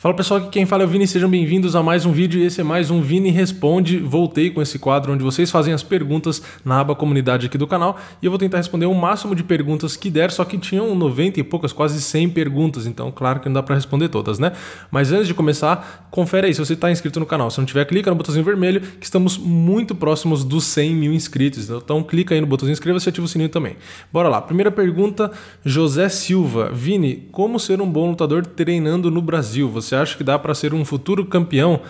Fala pessoal, aqui quem fala é o Vini, sejam bem-vindos a mais um vídeo e esse é mais um Vini Responde. Voltei com esse quadro onde vocês fazem as perguntas na aba comunidade aqui do canal e eu vou tentar responder o máximo de perguntas que der, só que tinham 90 e poucas, quase 100 perguntas, então claro que não dá para responder todas, né? Mas antes de começar, confere aí se você está inscrito no canal. Se não tiver, clica no botãozinho vermelho que estamos muito próximos dos 100 mil inscritos, então clica aí no botãozinho inscreva-se e ativa o sininho também. Bora lá, primeira pergunta, José Silva. Vini, como ser um bom lutador treinando no Brasil? Você você acha que dá para ser um futuro campeão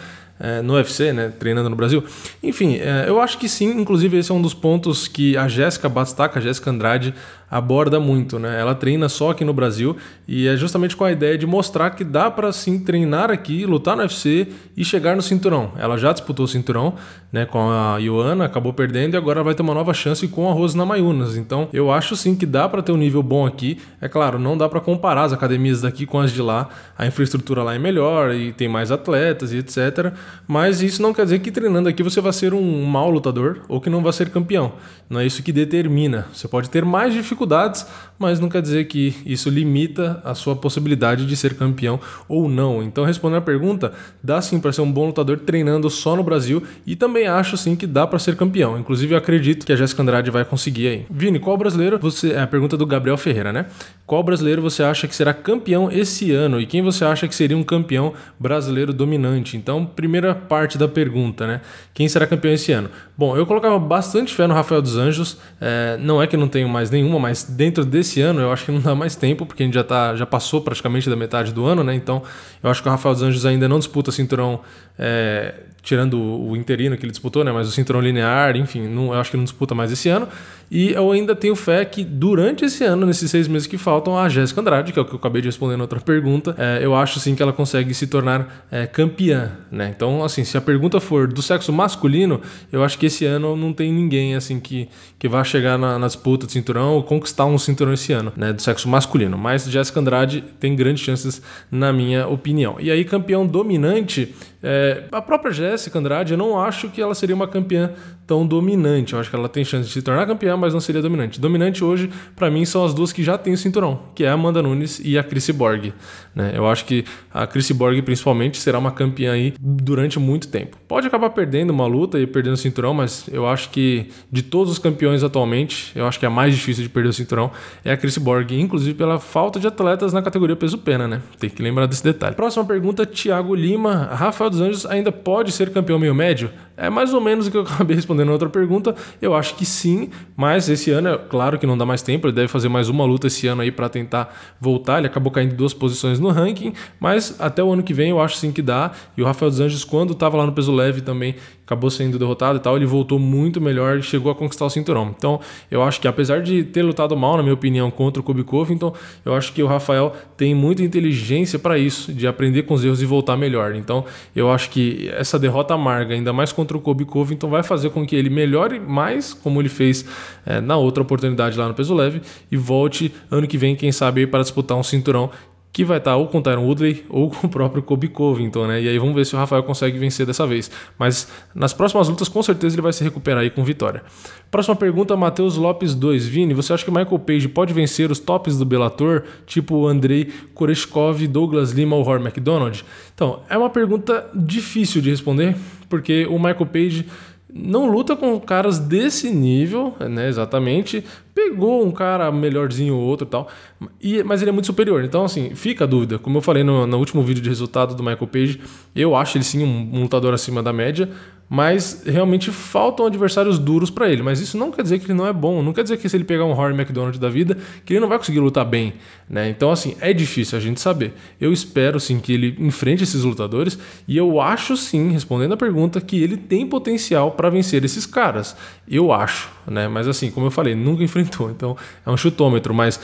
é, no UFC, né, treinando no Brasil. Enfim, é, eu acho que sim, inclusive esse é um dos pontos que a Jéssica Batistaca, a Jéssica Andrade, aborda muito, né? Ela treina só aqui no Brasil e é justamente com a ideia de mostrar que dá para sim treinar aqui, lutar no UFC e chegar no cinturão. Ela já disputou o cinturão, né, com a Ioana, acabou perdendo e agora vai ter uma nova chance com a Rose Namayunas. Então, eu acho sim que dá para ter um nível bom aqui. É claro, não dá para comparar as academias daqui com as de lá. A infraestrutura lá é melhor e tem mais atletas e etc, mas isso não quer dizer que treinando aqui você vai ser um mau lutador ou que não vai ser campeão. Não é isso que determina. Você pode ter mais dificuldades dificuldades mas não quer dizer que isso limita a sua possibilidade de ser campeão ou não. Então, respondendo a pergunta, dá sim para ser um bom lutador treinando só no Brasil e também acho sim que dá para ser campeão. Inclusive, eu acredito que a Jéssica Andrade vai conseguir aí. Vini, qual brasileiro você. É a pergunta do Gabriel Ferreira, né? Qual brasileiro você acha que será campeão esse ano e quem você acha que seria um campeão brasileiro dominante? Então, primeira parte da pergunta, né? Quem será campeão esse ano? Bom, eu colocava bastante fé no Rafael dos Anjos, é, não é que não tenho mais nenhuma, mas dentro desse esse ano eu acho que não dá mais tempo, porque a gente já, tá, já passou praticamente da metade do ano, né? Então eu acho que o Rafael dos Anjos ainda não disputa cinturão, é, tirando o interino que ele disputou, né? Mas o cinturão linear, enfim, não, eu acho que não disputa mais esse ano. E eu ainda tenho fé que durante esse ano, nesses seis meses que faltam, a Jéssica Andrade, que é o que eu acabei de responder na outra pergunta, é, eu acho sim que ela consegue se tornar é, campeã, né? Então, assim, se a pergunta for do sexo masculino, eu acho que esse ano não tem ninguém, assim, que, que vá chegar na, na disputa de cinturão ou conquistar um cinturão esse ano, né, do sexo masculino. Mas Jessica Andrade tem grandes chances, na minha opinião. E aí, campeão dominante, é, a própria Jessica Andrade, eu não acho que ela seria uma campeã tão dominante. Eu acho que ela tem chance de se tornar campeã, mas não seria dominante. Dominante hoje, para mim, são as duas que já têm o cinturão, que é a Amanda Nunes e a Chris Borg. Né? Eu acho que a Chris Borg, principalmente, será uma campeã aí durante muito tempo. Pode acabar perdendo uma luta e perdendo o cinturão, mas eu acho que de todos os campeões atualmente, eu acho que é a mais difícil de perder o cinturão é a Chris Borg, inclusive pela falta de atletas na categoria peso-pena, né? Tem que lembrar desse detalhe. Próxima pergunta, Thiago Lima. Rafael dos Anjos ainda pode ser campeão meio médio? É mais ou menos o que eu acabei respondendo respondendo outra pergunta, eu acho que sim, mas esse ano, é claro que não dá mais tempo, ele deve fazer mais uma luta esse ano aí para tentar voltar. Ele acabou caindo duas posições no ranking, mas até o ano que vem eu acho sim que dá. E o Rafael dos Anjos, quando estava lá no peso leve também, acabou sendo derrotado e tal, ele voltou muito melhor e chegou a conquistar o cinturão. Então, eu acho que apesar de ter lutado mal, na minha opinião, contra o Kobe Covington, eu acho que o Rafael tem muita inteligência para isso, de aprender com os erros e voltar melhor. Então, eu acho que essa derrota amarga, ainda mais contra o Kobe Covington, vai fazer com que ele melhore mais, como ele fez é, na outra oportunidade lá no peso leve, e volte ano que vem, quem sabe, para disputar um cinturão que vai estar tá ou com o Tyron Woodley ou com o próprio Kobe Covington, né? E aí vamos ver se o Rafael consegue vencer dessa vez. Mas nas próximas lutas, com certeza, ele vai se recuperar aí com vitória. Próxima pergunta, Matheus Lopes 2. Vini, você acha que Michael Page pode vencer os tops do Bellator, tipo Andrei Koreshkov, Douglas Lima ou Hor McDonald? Então, é uma pergunta difícil de responder, porque o Michael Page não luta com caras desse nível, né? Exatamente. Pegou um cara melhorzinho ou outro tal, e, mas ele é muito superior. Então, assim, fica a dúvida. Como eu falei no, no último vídeo de resultado do Michael Page, eu acho ele sim um, um lutador acima da média, mas realmente faltam adversários duros para ele. Mas isso não quer dizer que ele não é bom, não quer dizer que se ele pegar um Rory McDonald da vida, que ele não vai conseguir lutar bem, né? Então, assim, é difícil a gente saber. Eu espero, sim, que ele enfrente esses lutadores e eu acho, sim, respondendo a pergunta, que ele tem potencial para vencer esses caras. Eu acho, né? Mas, assim, como eu falei, nunca enfrentou, então é um chutômetro, mas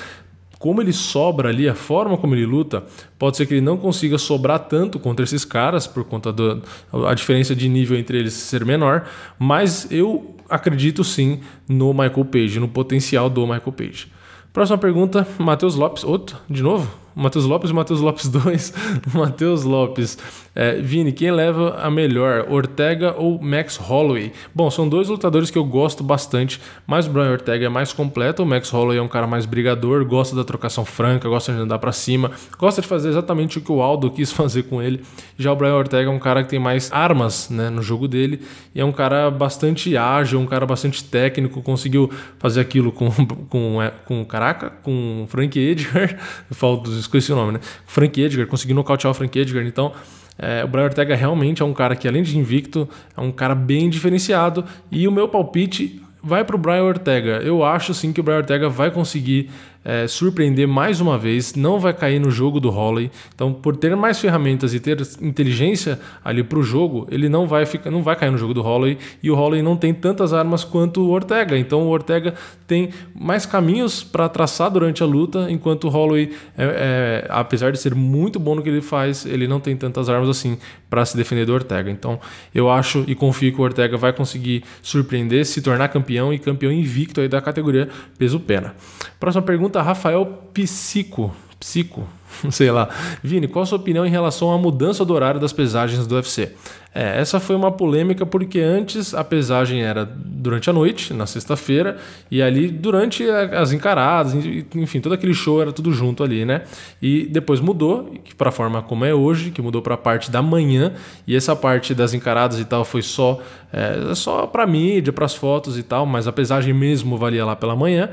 como ele sobra ali, a forma como ele luta, pode ser que ele não consiga sobrar tanto contra esses caras, por conta da diferença de nível entre eles ser menor, mas eu acredito sim no Michael Page, no potencial do Michael Page. Próxima pergunta, Matheus Lopes, outro, de novo? Matheus Lopes, Matheus Lopes 2, Matheus Lopes. É, Vini, quem leva a melhor, Ortega ou Max Holloway? Bom, são dois lutadores que eu gosto bastante, mas o Brian Ortega é mais completo, o Max Holloway é um cara mais brigador, gosta da trocação franca, gosta de andar para cima, gosta de fazer exatamente o que o Aldo quis fazer com ele. Já o Brian Ortega é um cara que tem mais armas né, no jogo dele e é um cara bastante ágil, um cara bastante técnico, conseguiu fazer aquilo com, com, é, com, com caraca, com Frank Edgar, falta dos esqueci o nome, né? Frank Edgar, conseguiu nocautear o Frank Edgar. Então, é, o Brian Ortega realmente é um cara que, além de invicto, é um cara bem diferenciado. E o meu palpite vai para o Brian Ortega. Eu acho sim que o Brian Ortega vai conseguir é, surpreender mais uma vez, não vai cair no jogo do Holloway Então, por ter mais ferramentas e ter inteligência ali para o jogo, ele não vai ficar, não vai cair no jogo do Holloway e o Holloway não tem tantas armas quanto o Ortega. Então, o Ortega tem mais caminhos para traçar durante a luta, enquanto o Holloway, é, é, apesar de ser muito bom no que ele faz, ele não tem tantas armas assim para se defender do Ortega. Então, eu acho e confio que o Ortega vai conseguir surpreender, se tornar campeão e campeão invicto aí da categoria peso pena. Próxima pergunta Pergunta Rafael Psico. Psico, sei lá. Vini, qual a sua opinião em relação à mudança do horário das pesagens do UFC? É, essa foi uma polêmica porque antes a pesagem era durante a noite, na sexta-feira, e ali durante as encaradas, enfim, todo aquele show era tudo junto ali, né? E depois mudou para a forma como é hoje, que mudou para a parte da manhã, e essa parte das encaradas e tal foi só é, só para mídia, para as fotos e tal, mas a pesagem mesmo valia lá pela manhã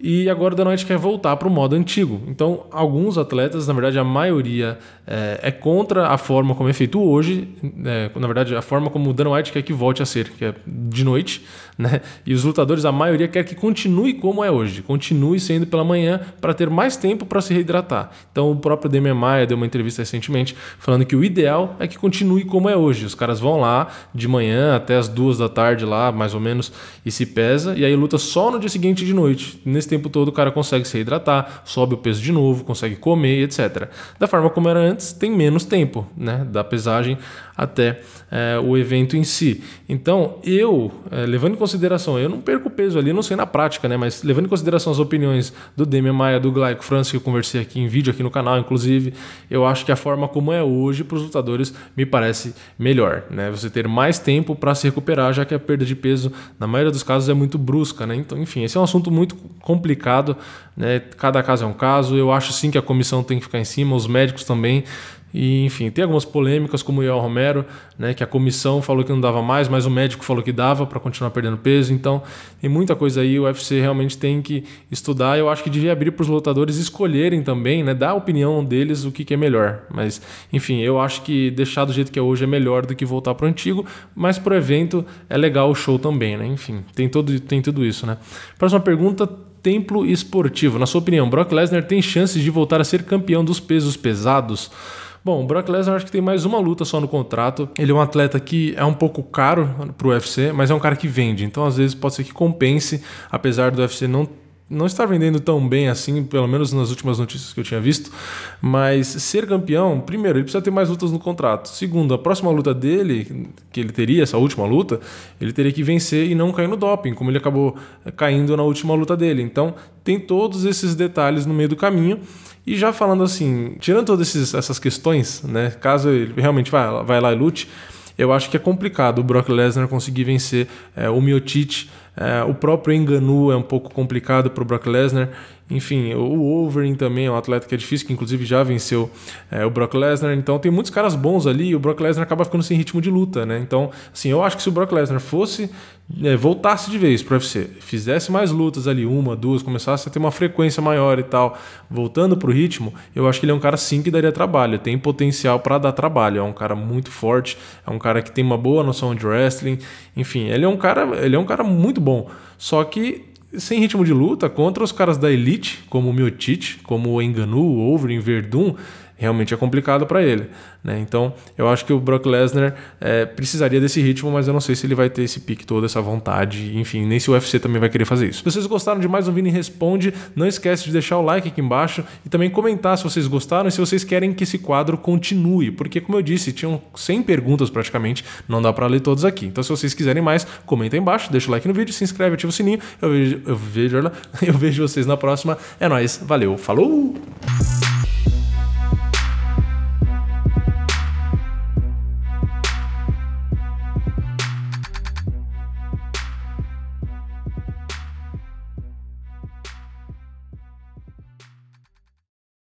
e agora o Danoite quer voltar para o modo antigo. Então, alguns atletas, na verdade a maioria, é, é contra a forma como é feito hoje, é, na verdade a forma como o Danoite quer que volte a ser, que é de noite, né? E os lutadores, a maioria quer que continue como é hoje, continue sendo pela manhã para ter mais tempo para se reidratar. Então, o próprio Demian Maia deu uma entrevista recentemente falando que o ideal é que continue como é hoje. Os caras vão lá de manhã até as duas da tarde lá, mais ou menos, e se pesa, e aí luta só no dia seguinte de noite. Nesse tempo todo o cara consegue se hidratar, sobe o peso de novo, consegue comer, etc. Da forma como era antes, tem menos tempo, né? Da pesagem até é, o evento em si. Então, eu, é, levando em consideração, eu não perco peso ali, não sei na prática, né? Mas levando em consideração as opiniões do Demian Maia, do Glyco France, que eu conversei aqui em vídeo, aqui no canal, inclusive, eu acho que a forma como é hoje para os lutadores me parece melhor, né? Você ter mais tempo para se recuperar, já que a perda de peso, na maioria dos casos, é muito brusca, né? Então, enfim, esse é um assunto muito complicado, né? Cada caso é um caso. Eu acho sim que a comissão tem que ficar em cima, os médicos também e, enfim, tem algumas polêmicas, como o Yael Romero, né, que a comissão falou que não dava mais, mas o médico falou que dava para continuar perdendo peso. Então, tem muita coisa aí. O UFC realmente tem que estudar. Eu acho que devia abrir para os lutadores escolherem também, né, dar a opinião deles o que, que, é melhor. Mas, enfim, eu acho que deixar do jeito que é hoje é melhor do que voltar para o antigo. Mas para o evento é legal o show também, né? Enfim, tem, todo, tem tudo isso, né? Próxima pergunta, templo esportivo. Na sua opinião, Brock Lesnar tem chances de voltar a ser campeão dos pesos pesados? Bom, o Brock Lesnar acho que tem mais uma luta só no contrato. Ele é um atleta que é um pouco caro pro UFC, mas é um cara que vende. Então, às vezes, pode ser que compense, apesar do UFC não não está vendendo tão bem assim, pelo menos nas últimas notícias que eu tinha visto. Mas ser campeão, primeiro, ele precisa ter mais lutas no contrato. Segundo, a próxima luta dele, que ele teria, essa última luta, ele teria que vencer e não cair no doping, como ele acabou caindo na última luta dele. Então, tem todos esses detalhes no meio do caminho. E já falando assim, tirando todas essas questões, né, caso ele realmente vá, vai lá e lute eu acho que é complicado o Brock Lesnar conseguir vencer é, o Miocic. É, o próprio Enganu é um pouco complicado para o Brock Lesnar. Enfim, o Overing também é um atleta que é difícil, que inclusive já venceu é, o Brock Lesnar. Então tem muitos caras bons ali e o Brock Lesnar acaba ficando sem ritmo de luta, né? Então, assim, eu acho que se o Brock Lesnar fosse é, voltasse de vez para o UFC, fizesse mais lutas ali, uma, duas, começasse a ter uma frequência maior e tal, voltando para o ritmo, eu acho que ele é um cara sim que daria trabalho, tem potencial para dar trabalho, é um cara muito forte, é um cara que tem uma boa noção de wrestling, enfim, ele é um cara, ele é um cara muito bom. Só que sem ritmo de luta contra os caras da elite, como o Miotic, como o Enganu, o Overeem, Verdun, realmente é complicado para ele. Né? Então, eu acho que o Brock Lesnar é, precisaria desse ritmo, mas eu não sei se ele vai ter esse pique todo, essa vontade, enfim, nem se o UFC também vai querer fazer isso. Se vocês gostaram de mais um Vini Responde, não esquece de deixar o like aqui embaixo e também comentar se vocês gostaram e se vocês querem que esse quadro continue, porque como eu disse, tinham 100 perguntas praticamente, não dá para ler todas aqui. Então, se vocês quiserem mais, comenta aí embaixo, deixa o like no vídeo, se inscreve, ativa o sininho. Eu vejo, eu vejo, eu vejo vocês na próxima. É nóis, valeu, falou!